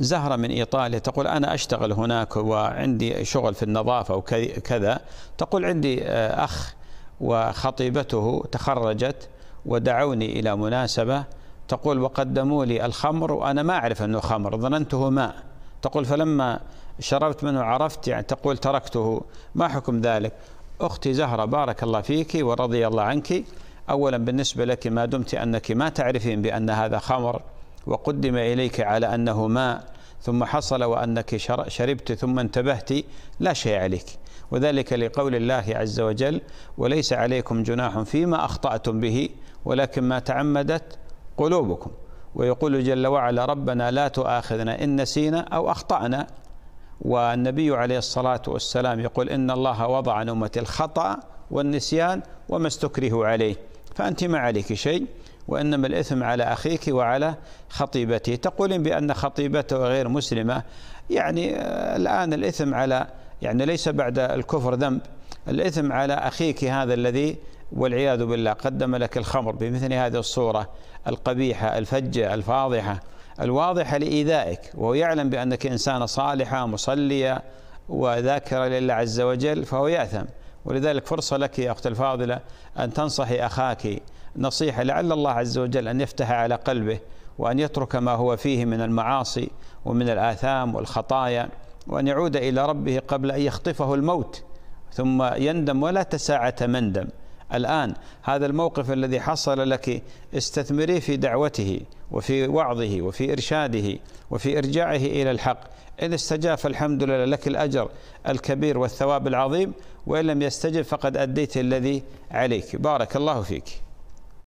زهرة من إيطاليا تقول أنا أشتغل هناك وعندي شغل في النظافة وكذا تقول عندي آه، أخ وخطيبته تخرجت ودعوني إلى مناسبة تقول وقدموا لي الخمر وأنا ما أعرف أنه خمر ظننته ماء تقول فلما شربت منه عرفت يعني تقول تركته ما حكم ذلك أختي زهرة بارك الله فيك ورضي الله عنك أولا بالنسبة لك ما دمت أنك ما تعرفين بأن هذا خمر وقدم إليك على أنه ماء ثم حصل وأنك شربت ثم انتبهت لا شيء عليك وذلك لقول الله عز وجل وليس عليكم جناح فيما أخطأتم به ولكن ما تعمدت قلوبكم ويقول جل وعلا ربنا لا تؤاخذنا إن نسينا أو أخطأنا والنبي عليه الصلاة والسلام يقول إن الله وضع نومة الخطأ والنسيان وما استكرهوا عليه فأنت ما عليك شيء وإنما الإثم على أخيك وعلى خطيبته تقولين بأن خطيبته غير مسلمة يعني آه، الآن الإثم على يعني ليس بعد الكفر ذنب الإثم على أخيك هذا الذي والعياذ بالله قدم لك الخمر بمثل هذه الصورة القبيحة الفجة الفاضحة الواضحة لإيذائك وهو يعلم بأنك إنسانة صالحة مصلية وذاكرة لله عز وجل فهو يأثم ولذلك فرصة لك يا أخت الفاضلة أن تنصحي أخاك نصيحة لعل الله عز وجل أن يفتح على قلبه وأن يترك ما هو فيه من المعاصي ومن الآثام والخطايا وأن يعود إلى ربه قبل أن يخطفه الموت ثم يندم ولا تساعة مندم الآن هذا الموقف الذي حصل لك استثمريه في دعوته وفي وعظه وفي إرشاده وفي إرجاعه إلى الحق إن استجاب فالحمد لله لك الأجر الكبير والثواب العظيم وإن لم يستجب فقد أديت الذي عليك بارك الله فيك